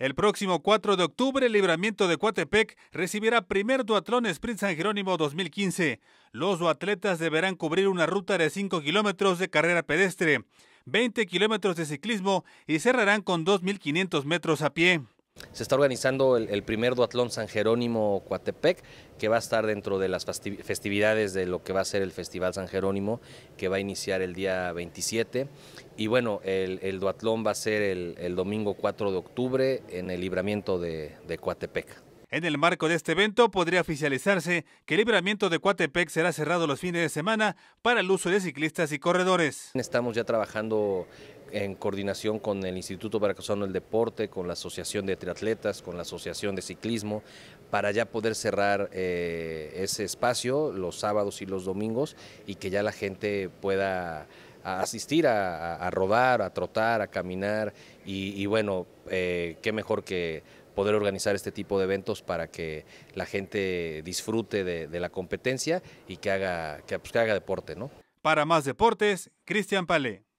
El próximo 4 de octubre, el libramiento de Coatepec recibirá primer duatlón Sprint San Jerónimo 2015. Los duatletas deberán cubrir una ruta de 5 kilómetros de carrera pedestre, 20 kilómetros de ciclismo y cerrarán con 2.500 metros a pie. Se está organizando el, primer duatlón San Jerónimo Coatepec, que va a estar dentro de las festividades de lo que va a ser el Festival San Jerónimo, que va a iniciar el día 27. Y bueno, el, duatlón va a ser el, domingo 4 de octubre en el libramiento de, de Coatepec. En el marco de este evento podría oficializarse que el libramiento de Coatepec será cerrado los fines de semana para el uso de ciclistas y corredores. Estamos ya trabajando en coordinación con el Instituto Veracruzano del Deporte, con la Asociación de Triatletas, con la Asociación de Ciclismo, para ya poder cerrar eh, ese espacio los sábados y los domingos y que ya la gente pueda a asistir a, rodar, a trotar, a caminar y, bueno, eh, qué mejor que poder organizar este tipo de eventos para que la gente disfrute de, la competencia y que haga, pues, que, haga deporte, ¿no? Para más deportes, Cristian Palé.